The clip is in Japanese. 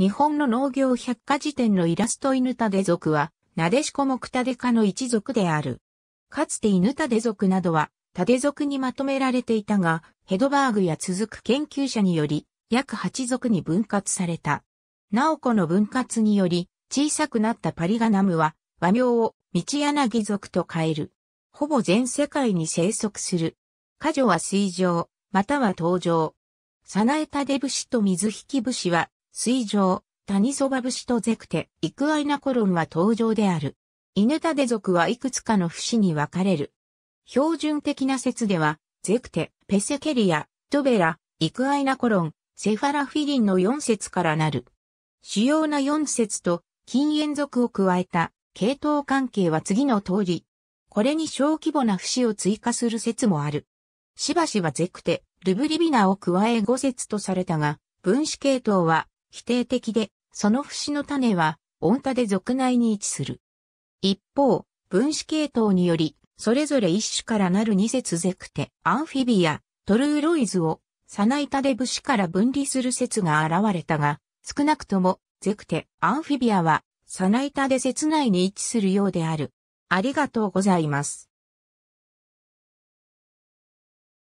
日本の農業百科事典のイラスト犬デ族は、なでしこもくたで科の一族である。かつて犬デ族などは、デ族にまとめられていたが、ヘドバーグや続く研究者により、約8族に分割された。なおこの分割により、小さくなったパリガナムは、和名を道柳族と変える。ほぼ全世界に生息する。家女は水上、または登場。サナエタデブシと水引節は水上、谷そば節とゼクテ、イクアイナコロンは登場である。犬タデ族はいくつかの節に分かれる。標準的な説では、ゼクテ、ペセケリア、トベラ、イクアイナコロン、セファラフィリンの4節からなる。主要な4節と禁煙族を加えた系統関係は次の通り。これに小規模な節を追加する説もある。しばしばゼクテ、ルブリビナを加え5節とされたが、分子系統は否定的で、その節の種は、温多で属内に位置する。一方、分子系統により、それぞれ一種からなる二節ゼクテ、アンフィビア、トルーロイズを、サナイタで節から分離する説が現れたが、少なくとも、ゼクテ、アンフィビアは、サナイタで節内に位置するようである。ありがとうございます。